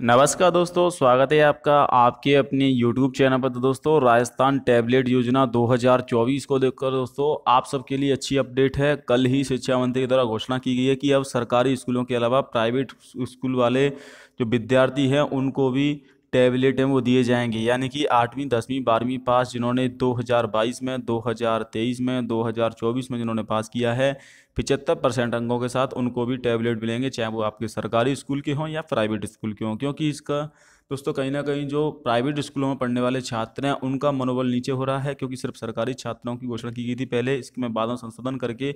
नमस्कार दोस्तों स्वागत है आपका आपके अपने YouTube चैनल पर तो दोस्तों राजस्थान टैबलेट योजना 2024 को देखकर दोस्तों आप सबके लिए अच्छी अपडेट है कल ही शिक्षा मंत्री के द्वारा घोषणा की गई है कि अब सरकारी स्कूलों के अलावा प्राइवेट स्कूल वाले जो विद्यार्थी हैं उनको भी टैबलेट हैं वो दिए जाएंगे यानी कि आठवीं दसवीं बारहवीं पास जिन्होंने 2022 में 2023 में 2024 में जिन्होंने पास किया है पिचहत्तर परसेंट अंकों के साथ उनको भी टैबलेट मिलेंगे चाहे वो आपके सरकारी स्कूल के हों या प्राइवेट स्कूल के हों क्योंकि इसका दोस्तों कहीं ना कहीं जो प्राइवेट स्कूलों में पढ़ने वाले छात्र हैं उनका मनोबल नीचे हो रहा है क्योंकि सिर्फ सरकारी छात्रों की घोषणा की गई थी पहले इसमें मैं बाद में संशोधन करके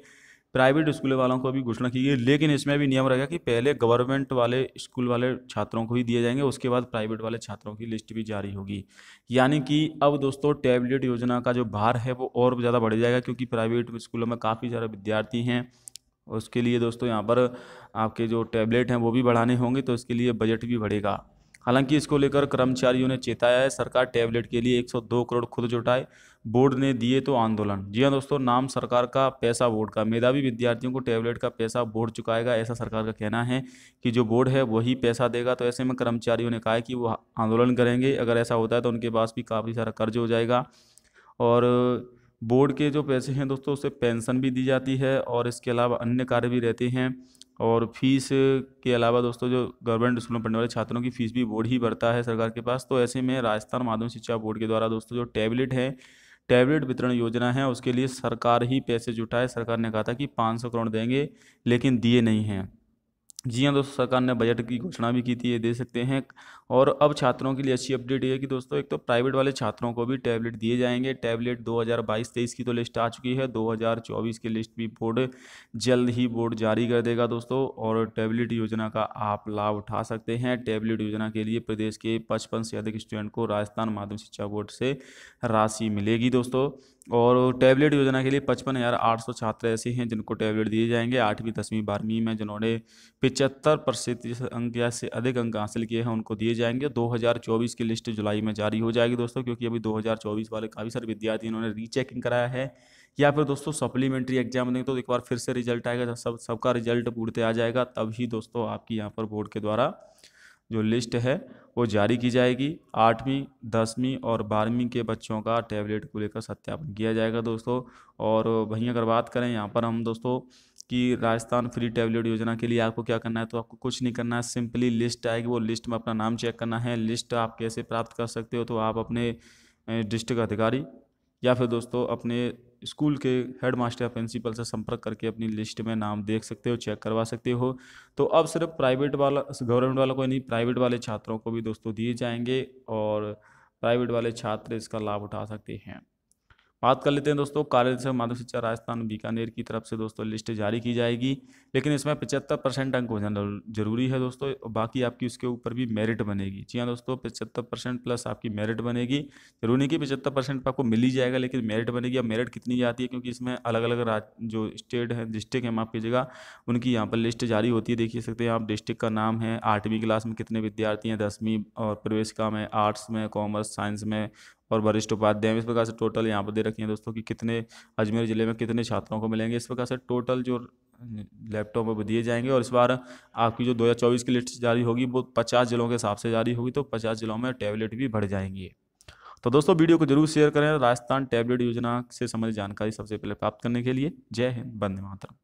प्राइवेट स्कूलों वालों को भी घोषणा की गई लेकिन इसमें भी नियम रहेगा कि पहले गवर्नमेंट वाले स्कूल वाले छात्रों को ही दिए जाएंगे उसके बाद प्राइवेट वाले छात्रों की लिस्ट भी जारी होगी यानी कि अब दोस्तों टैबलेट योजना का जो भार है वो और ज़्यादा बढ़ जाएगा क्योंकि प्राइवेट स्कूलों में काफ़ी सारे विद्यार्थी हैं उसके लिए दोस्तों यहाँ पर आपके जो टैबलेट हैं वो भी बढ़ाने होंगे तो इसके लिए बजट भी बढ़ेगा हालांकि इसको लेकर कर्मचारियों ने चेताया है सरकार टैबलेट के लिए 102 करोड़ खुद जुटाए बोर्ड ने दिए तो आंदोलन जी हाँ दोस्तों नाम सरकार का पैसा बोर्ड का मेधावी विद्यार्थियों को टैबलेट का पैसा बोर्ड चुकाएगा ऐसा सरकार का कहना है कि जो बोर्ड है वही पैसा देगा तो ऐसे में कर्मचारियों ने कहा है कि वो आंदोलन करेंगे अगर ऐसा होता है तो उनके पास भी काफ़ी सारा कर्ज हो जाएगा और बोर्ड के जो पैसे हैं दोस्तों उससे पेंशन भी दी जाती है और इसके अलावा अन्य कार्य भी रहते हैं और फीस के अलावा दोस्तों जो गवर्नमेंट स्कूल में पढ़ने वाले छात्रों की फ़ीस भी बोर्ड ही भरता है सरकार के पास तो ऐसे में राजस्थान माध्यमिक शिक्षा बोर्ड के द्वारा दोस्तों जो टैबलेट है टैबलेट वितरण योजना है उसके लिए सरकार ही पैसे जुटाए सरकार ने कहा था कि पाँच करोड़ देंगे लेकिन दिए नहीं हैं जी हाँ दोस्तों सरकार ने बजट की घोषणा भी की थी ये दे सकते हैं और अब छात्रों के लिए अच्छी अपडेट ये है कि दोस्तों एक तो प्राइवेट वाले छात्रों को भी टैबलेट दिए जाएंगे टैबलेट 2022-23 की तो लिस्ट आ चुकी है 2024 की लिस्ट भी बोर्ड जल्द ही बोर्ड जारी कर देगा दोस्तों और टैबलेट योजना का आप लाभ उठा सकते हैं टैबलेट योजना के लिए प्रदेश के पचपन से अधिक स्टूडेंट को राजस्थान माध्यमिक शिक्षा बोर्ड से राशि मिलेगी दोस्तों और टैबलेट योजना के लिए पचपन हज़ार आठ सौ छात्र ऐसे हैं जिनको टैबलेट दिए जाएंगे आठवीं दसवीं बारहवीं में जिन्होंने पिचहत्तर प्रतिशत अंक या से अधिक अंक हासिल किए हैं उनको दिए जाएंगे 2024 की लिस्ट जुलाई में जारी हो जाएगी दोस्तों क्योंकि अभी 2024 वाले काफ़ी सारे विद्यार्थी इन्होंने रीचेकिंग कराया है या फिर दोस्तों सप्लीमेंट्री एग्जाम देंगे तो एक बार फिर से रिजल्ट आएगा सब सबका रिजल्ट पूर्ते आ जाएगा तभी दोस्तों आपकी यहाँ पर बोर्ड के द्वारा जो लिस्ट है वो जारी की जाएगी आठवीं दसवीं और बारहवीं के बच्चों का टैबलेट को लेकर सत्यापन किया जाएगा दोस्तों और वहीं अगर बात करें यहाँ पर हम दोस्तों कि राजस्थान फ्री टैबलेट योजना के लिए आपको क्या करना है तो आपको कुछ नहीं करना है सिंपली लिस्ट आएगी वो लिस्ट में अपना नाम चेक करना है लिस्ट आप कैसे प्राप्त कर सकते हो तो आप अपने डिस्ट्रिक्ट अधिकारी या फिर दोस्तों अपने स्कूल के हेड मास्टर या प्रिंसिपल से संपर्क करके अपनी लिस्ट में नाम देख सकते हो चेक करवा सकते हो तो अब सिर्फ प्राइवेट वाला गवर्नमेंट वाला कोई नहीं प्राइवेट वाले छात्रों को भी दोस्तों दिए जाएंगे और प्राइवेट वाले छात्र इसका लाभ उठा सकते हैं बात कर लेते हैं दोस्तों कार्य से माध्यम शिक्षा राजस्थान बीकानेर की तरफ से दोस्तों लिस्ट जारी की जाएगी लेकिन इसमें पचहत्तर परसेंट अंक हो जाना जरूरी है दोस्तों बाकी आपकी उसके ऊपर भी मेरिट बनेगी जी हाँ दोस्तों पचहत्तर परसेंट प्लस आपकी मेरिट बनेगी जरूरी नहीं कि पचहत्तर परसेंट आपको मिल ही जाएगा लेकिन मेरिट बनेगी अब मेरिट कितनी जाती है क्योंकि इसमें अलग अलग राज जो स्टेट है डिस्ट्रिक्ट है माफ कीजिएगा उनकी यहाँ पर लिस्ट जारी होती है ही सकते हैं आप डिस्ट्रिक्ट का नाम है आठवीं क्लास में कितने विद्यार्थी हैं दसवीं और प्रवेश का में आर्ट्स में कॉमर्स साइंस में और वरिष्ठ उपाध्याय इस प्रकार से टोटल यहाँ पर दे रखी है दोस्तों कि कितने अजमेर ज़िले में कितने छात्रों को मिलेंगे इस प्रकार से टोटल जो लैपटॉप पर दिए जाएंगे और इस बार आपकी जो 2024 की लिस्ट जारी होगी वो 50 ज़िलों के हिसाब से जारी होगी तो 50 ज़िलों में टैबलेट भी बढ़ जाएंगी तो दोस्तों वीडियो को जरूर शेयर करें राजस्थान टैबलेट योजना से संबंधित जानकारी सबसे पहले प्राप्त करने के लिए जय हिंद बंदे मातरम